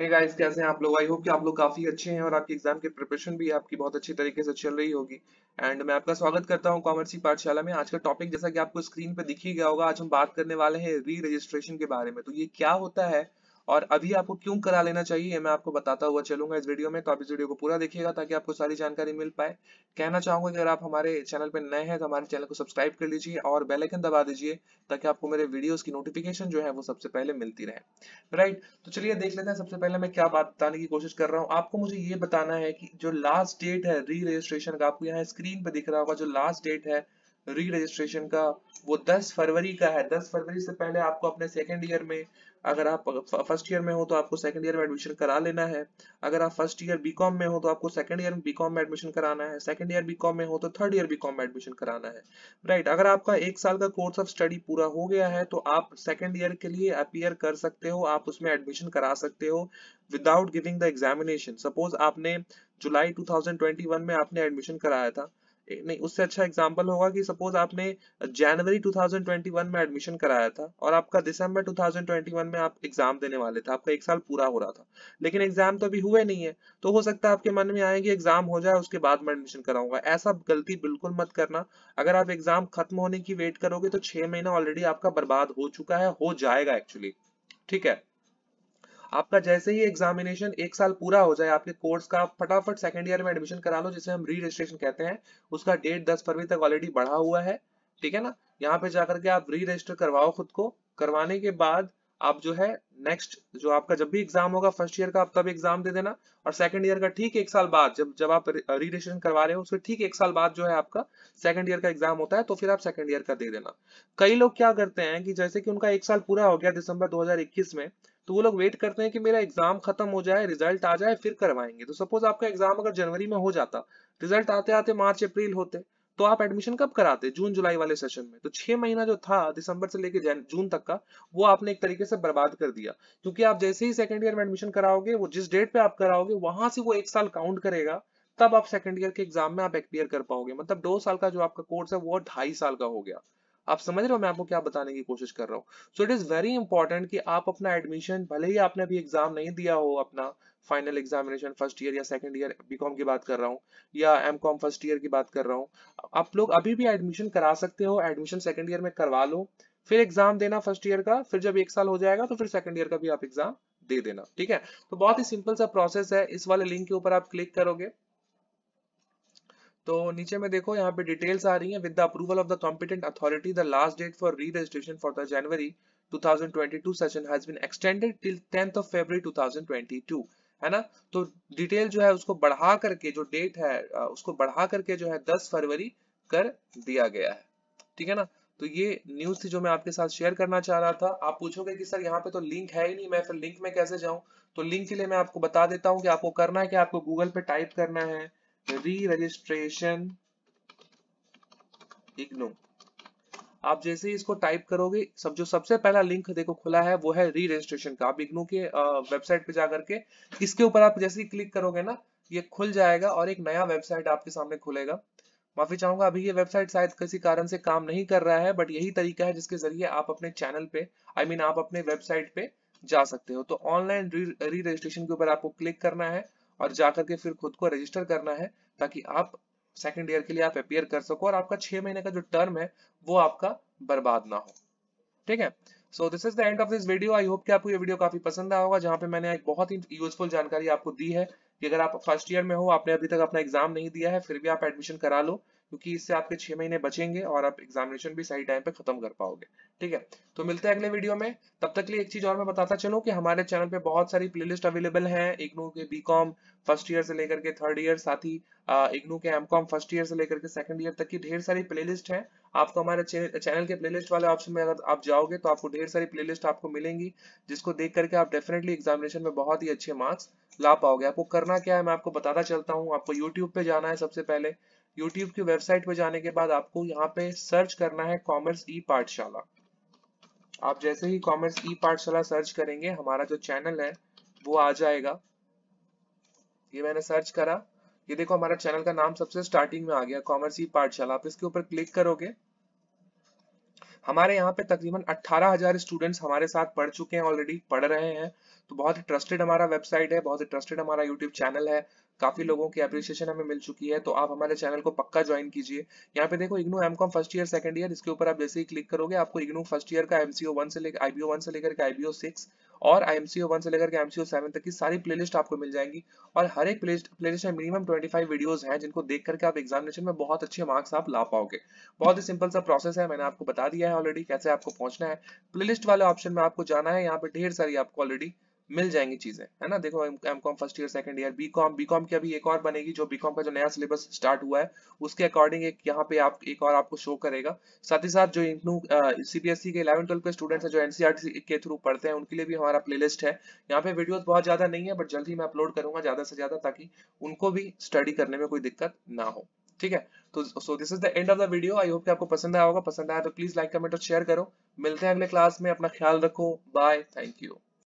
hey guys, कैसे हैं आप लोग आई होप कि आप लोग काफी अच्छे हैं और आपकी एग्जाम की प्रिपरेशन भी आपकी बहुत अच्छी तरीके से चल रही होगी एंड मैं आपका स्वागत करता हूं कॉमर्सी पाठशाला में आज का टॉपिक जैसा कि आपको स्क्रीन पर दिख ही गया होगा आज हम बात करने वाले हैं री रजिस्ट्रेशन के बारे में तो ये क्या होता है और अभी आपको क्यों करा लेना चाहिए ये मैं आपको बताता हुआ चलूंगा इस वीडियो में तो आप इस वीडियो को पूरा देखिएगा ताकि आपको सारी जानकारी मिल पाए कहना चाहूंगा कि अगर आप हमारे चैनल पर नए हैं तो हमारे चैनल को सब्सक्राइब कर लीजिए और बेलाइकन दबा दीजिए ताकि आपको मेरे वीडियोज की नोटिफिकेशन जो है वो सबसे पहले मिलती रहे राइट तो चलिए देख लेते हैं सबसे पहले मैं क्या बात बताने की कोशिश कर रहा हूँ आपको मुझे ये बताना है कि जो लास्ट डेट है री रजिस्ट्रेशन का आपको यहाँ स्क्रीन पर दिख रहा होगा जो लास्ट डेट है री रजिस्ट्रेशन का वो 10 फरवरी का है 10 फरवरी से पहले आपको अपने सेकेंड ईयर में अगर आप फर्स्ट ईयर में हो तो आपको सेकेंड ईयर में एडमिशन करा लेना है अगर आप फर्स्ट ईयर बीकॉम में हो तो आपको सेकेंड ईयर में बीकॉम में एडमिशन कराना है सेकेंड ईयर बीकॉम में हो तो थर्ड ईयर बीकॉम में एडमिशन कराना है राइट अगर आपका एक साल का कोर्स ऑफ स्टडी पूरा हो गया है तो आप सेकेंड ईयर के लिए अपियर कर सकते हो आप उसमें एडमिशन करा सकते हो without giving the examination suppose आपने जुलाई टू में आपने एडमिशन कराया था नहीं उससे अच्छा एग्जाम्पल होगा कि सपोज आपने जनवरी 2021 में एडमिशन कराया था और आपका दिसंबर 2021 में आप एग्जाम देने वाले थे आपका एक साल पूरा हो रहा था लेकिन एग्जाम तो अभी हुए नहीं है तो हो सकता है आपके मन में आए कि एग्जाम हो जाए उसके बाद मैं एडमिशन कराऊंगा ऐसा गलती बिल्कुल मत करना अगर आप एग्जाम खत्म होने की वेट करोगे तो छह महीना ऑलरेडी आपका बर्बाद हो चुका है हो जाएगा एक्चुअली ठीक है आपका जैसे ही एग्जामिनेशन एक साल पूरा हो जाए आपके कोर्स का फटाफट सेकेंड ईयर में एडमिशन करा लो जिसे हम री रजिस्ट्रेशन कहते हैं उसका डेट दस फरवरी तक ऑलरेडी बढ़ा हुआ है ठीक है ना यहाँ पे जाकर के आप री रजिस्टर करवाओ खुद को करवाने के बाद आप जो है नेक्स्ट जो आपका जब भी एग्जाम होगा फर्स्ट ईयर का आप तब एग्जाम दे देना और सेकंड ईयर का ठीक एक साल बाद जब जब आप री रजिस्ट्रेशन करवा रहे हो उसके ठीक एक साल बाद जो है आपका सेकंड ईयर का एग्जाम होता है तो फिर आप सेकंड ईयर का दे देना कई लोग क्या करते हैं कि जैसे कि उनका एक साल पूरा हो गया दिसंबर दो में तो वो लोग वेट करते हैं कि मेरा एग्जाम खत्म हो जाए रिजल्ट आ जाए फिर करवाएंगे तो सपोज आपका एग्जाम अगर जनवरी में हो जाता रिजल्ट आते आते मार्च अप्रैल होते तो आप एडमिशन कब कराते जून जुलाई वाले सेशन में तो छह महीना जो था दिसंबर से लेकर जून तक का वो आपने एक तरीके से बर्बाद कर दिया क्योंकि आप जैसे ही सेकंड ईयर में एडमिशन कराओगे वो जिस डेट पे आप कराओगे वहां से वो एक साल काउंट करेगा तब आप सेकंड ईयर के एग्जाम में आप एक्पियर कर पाओगे मतलब दो साल का जो आपका कोर्स है वो ढाई साल का हो गया आप समझ रहे हो मैं आपको क्या बताने की कोशिश कर रहा हूँ so it is very important कि आप अपना एडमिशन भले ही आपने अभी एग्जाम नहीं दिया हो अपना फाइनल एग्जामिनेशन फर्स्ट ईयर या सेकंड ईयर बीकॉम की बात कर रहा हूँ या एम कॉम फर्स्ट ईयर की बात कर रहा हूँ आप लोग अभी भी एडमिशन करा सकते हो एडमिशन सेकंड ईयर में करवा लो फिर एग्जाम देना फर्स्ट ईयर का फिर जब एक साल हो जाएगा तो फिर सेकंड ईयर का भी आप एग्जाम दे देना ठीक है तो बहुत ही सिंपल सा प्रोसेस है इस वाले लिंक के ऊपर आप क्लिक करोगे तो नीचे में देखो यहाँ पे डिटेल्स आ रही है with the approval of the competent authority the last date for re registration for the January 2022 session has been extended till 10th of February 2022 है ना तो डिटेल जो है उसको बढ़ा करके जो डेट है उसको बढ़ा करके जो है 10 फरवरी कर दिया गया है ठीक है ना तो ये न्यूज थी जो मैं आपके साथ शेयर करना चाह रहा था आप पूछोगे कि सर यहाँ पे तो लिंक है ही नहीं मैं फिर लिंक में कैसे जाऊं तो लिंक के लिए मैं आपको बता देता हूँ कि आपको करना है कि आपको गूगल पे टाइप करना है re-registration इग्नो आप जैसे ही इसको टाइप करोगे सब जो सबसे पहला लिंक देखो खुला है वो है री रजिस्ट्रेशन का आप इग्नो के वेबसाइट पे जाकर के इसके ऊपर आप जैसे ही क्लिक करोगे ना ये खुल जाएगा और एक नया वेबसाइट आपके सामने खुलेगा माफी चाहूंगा अभी ये वेबसाइट शायद किसी कारण से काम नहीं कर रहा है बट यही तरीका है जिसके जरिए आप अपने चैनल पे आई I मीन mean, आप अपने वेबसाइट पे जा सकते हो तो ऑनलाइन री रजिस्ट्रेशन के ऊपर आपको क्लिक करना है और जाकर के फिर खुद को रजिस्टर करना है ताकि आप सेकेंड ईयर के लिए आप अपियर कर सको और आपका छह महीने का जो टर्म है वो आपका बर्बाद ना हो ठीक है so this is the end of this video I hope कि आपको ये वीडियो काफी पसंद आया होगा जहां पे मैंने एक बहुत ही यूजफुल जानकारी आपको दी है कि अगर आप फर्स्ट ईयर में हो आपने अभी तक अपना एग्जाम नहीं दिया है फिर भी आप एडमिशन करा लो क्योंकि इससे आपके छह महीने बचेंगे और आप एग्जामिनेशन भी सही टाइम पे खत्म कर पाओगे ठीक है तो मिलते हैं अगले वीडियो में तब तक लिए एक चीज और मैं बताता चलू कि हमारे चैनल पे बहुत सारी प्लेलिस्ट अवेलेबल है इग्नू के बीकॉम फर्स्ट ईयर से लेकर के थर्ड ईयर साथ ही इग्नू के एमकॉम फर्स्ट ईयर से लेकर के सेकंड ईयर तक की ढेर सारी प्लेलिस्ट है आपको हमारे चैनल के प्लेलिस्ट वाले ऑप्शन में अगर आप जाओगे तो आपको ढेर सारी प्लेलिस्ट आपको मिलेंगी जिसको देख करके आप डेफिनेटली एग्जामिनेशन में बहुत ही अच्छे मार्क्स ला पाओगे आपको करना क्या है मैं आपको बताता चलता हूँ आपको यूट्यूब पे जाना है सबसे पहले यूट्यूब की वेबसाइट पर जाने के बाद आपको यहाँ पे सर्च करना है कॉमर्स ई पाठशाला आप जैसे ही कॉमर्स ई पाठशाला सर्च करेंगे हमारा जो चैनल है वो आ जाएगा ये मैंने सर्च करा ये देखो हमारा चैनल का नाम सबसे स्टार्टिंग में आ गया कॉमर्स ई पाठशाला आप इसके ऊपर क्लिक करोगे हमारे यहाँ पे तकरीबन 18,000 स्टूडेंट्स हमारे साथ पढ़ चुके हैं ऑलरेडी पढ़ रहे हैं तो बहुत ही ट्रस्टेड हमारा वेबसाइट है बहुत ही ट्रस्टेड हमारा यूट्यूब चैनल है काफी लोगों की अप्रिसिएशन हमें मिल चुकी है तो आप हमारे चैनल को पक्का ज्वाइन कीजिए यहाँ पे देखो IGNOU MCom first year second year इसके ऊपर आप जैसे ही क्लिक करोगे आपको इग्नू फर्स्ट ईयर का एमसीओ वन से लेकर आईबीओ वन से लेकर के आईबीओ सिक्स और आईएमसीओ वन से लेकर के एमसीओ सेवन तक की सारी प्लेलिस्ट आपको मिल जाएंगी और हर एक प्ले प्लेलिस्ट में मिनिमम 25 वीडियोस हैं जिनको देख करके आप एग्जामिनेशन में बहुत अच्छे मार्क्स आप ला पाओगे बहुत ही सिंपल सा प्रोसेस है मैंने आपको बता दिया है ऑलरेडी कैसे आपको पहुंचना है प्लेलिस्ट वाले ऑप्शन में आपको जाना है यहाँ पे ढेर सारी आपको ऑलरेडी मिल जाएंगी चीजें है ना देखो MCom first year second year BCom BCom की अभी एक और बनेगी जो बी कॉम का जो नया सिलेबस स्टार्ट हुआ है उसके अकॉर्डिंग एक यहाँ पे आप एक और आपको शो करेगा साथ ही साथ जो इग्नू सीबीएसई e के इलेवन ट्वेल्व के स्टूडेंट्स हैं जो एनसीआर e के थ्रू पढ़ते हैं उनके लिए भी हमारा लिस्ट है यहाँ पे वीडियो बहुत ज्यादा नहीं है बट जल्द ही मैं अपलोड करूंगा ज्यादा से ज्यादा ताकि उनको भी स्टडी करने में कोई दिक्कत ना हो ठीक है तो so this is the end of the video I hope कि आपको पसंद आया होगा पसंद आया तो प्लीज लाइक कमेंट और शेयर करो मिलते हैं अगले क्लास में अपना ख्याल रखो बाय थैंक यू